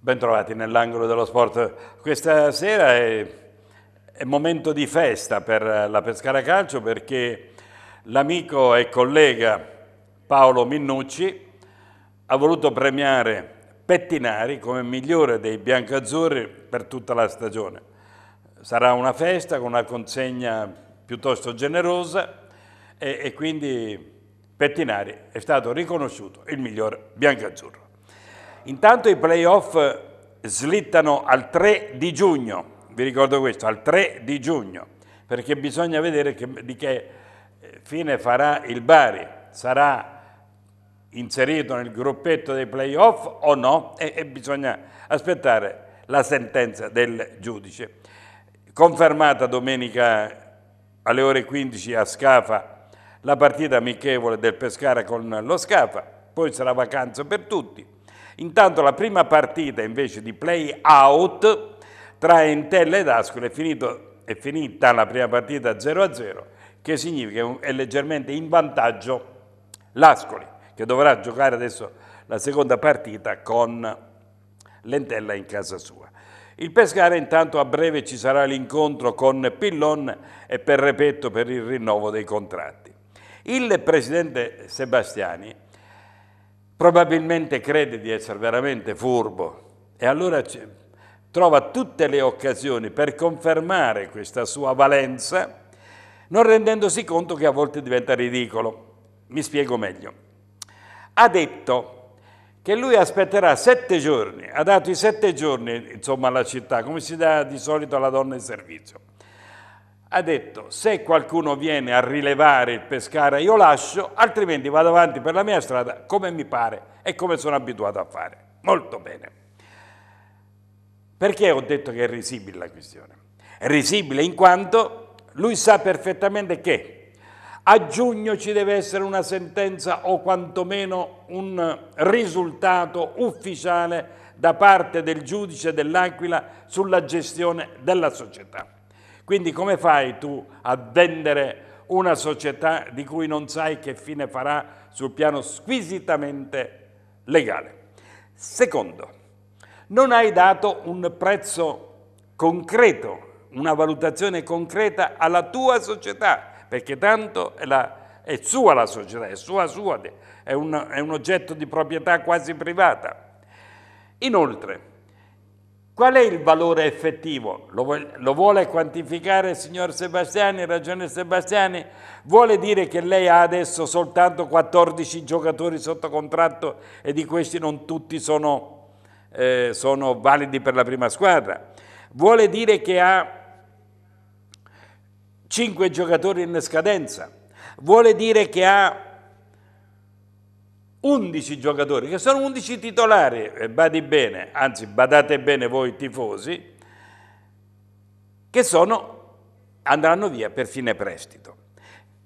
Bentrovati nell'angolo dello sport. Questa sera è, è, momento di festa per la Pescara Calcio perché l'amico e collega Paolo Minnucci ha voluto premiare Pettinari come migliore dei biancazzurri per tutta la stagione sarà una festa con una consegna piuttosto generosa e, e quindi Pettinari è stato riconosciuto il miglior biancazzurro. Intanto i playoff slittano al 3 di giugno, vi ricordo questo, al 3 di giugno, perché bisogna vedere che, di che eh, fine farà il Bari, sarà inserito nel gruppetto dei playoff o no e, e bisogna aspettare la sentenza del giudice. Confermata domenica alle ore 15 a Scafa la partita amichevole del Pescara con lo Scafa, poi sarà vacanza per tutti. Intanto la prima partita invece di play out tra Entella ed Ascoli è, finito, è finita la prima partita 0-0, che significa che è leggermente in vantaggio l'Ascoli, che dovrà giocare adesso la seconda partita con l'Entella in casa sua. Il Pescara intanto a breve ci sarà l'incontro con Pillon e per Repetto per il rinnovo dei contratti. Il presidente Sebastiani probabilmente crede di essere veramente furbo e allora trova tutte le occasioni per confermare questa sua valenza non rendendosi conto che a volte diventa ridicolo. Mi spiego meglio. Ha detto che lui aspetterà sette giorni, ha dato i sette giorni insomma, alla città, come si dà di solito alla donna in servizio. Ha detto, se qualcuno viene a rilevare il pescara io lascio, altrimenti vado avanti per la mia strada come mi pare e come sono abituato a fare. Molto bene. Perché ho detto che è risibile la questione? È risibile in quanto lui sa perfettamente che a giugno ci deve essere una sentenza o quantomeno un risultato ufficiale da parte del giudice dell'Aquila sulla gestione della società. Quindi come fai tu a vendere una società di cui non sai che fine farà sul piano squisitamente legale? Secondo, non hai dato un prezzo concreto, una valutazione concreta alla tua società perché tanto è, la, è sua la società, è sua sua, è un, è un oggetto di proprietà quasi privata. Inoltre, qual è il valore effettivo? Lo, lo vuole quantificare il signor Sebastiani, ragione Sebastiani? Vuole dire che lei ha adesso soltanto 14 giocatori sotto contratto e di questi non tutti sono, eh, sono validi per la prima squadra? Vuole dire che ha 5 giocatori in scadenza, vuole dire che ha 11 giocatori, che sono 11 titolari, e badi bene, anzi badate bene voi tifosi, che sono, andranno via per fine prestito.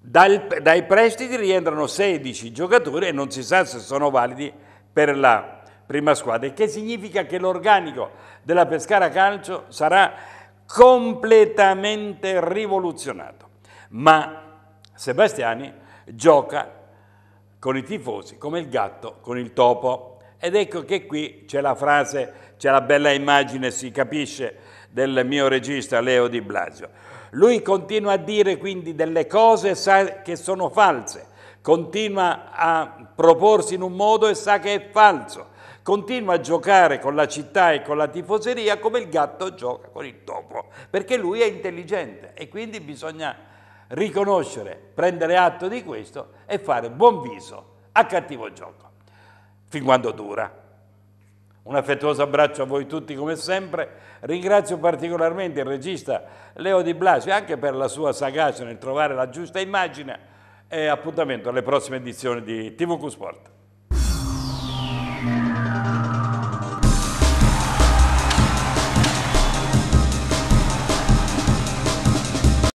Dal, dai prestiti rientrano 16 giocatori e non si sa se sono validi per la prima squadra, il che significa che l'organico della Pescara Calcio sarà completamente rivoluzionato. Ma Sebastiani gioca con i tifosi come il gatto con il topo. Ed ecco che qui c'è la frase, c'è la bella immagine, si capisce, del mio regista Leo Di Blasio. Lui continua a dire quindi delle cose sa che sono false, continua a proporsi in un modo e sa che è falso continua a giocare con la città e con la tifoseria come il gatto gioca con il topo, perché lui è intelligente e quindi bisogna riconoscere, prendere atto di questo e fare buon viso a cattivo gioco, fin quando dura. Un affettuoso abbraccio a voi tutti come sempre, ringrazio particolarmente il regista Leo Di Blasio anche per la sua sagacia nel trovare la giusta immagine e appuntamento alle prossime edizioni di TVQ Sport.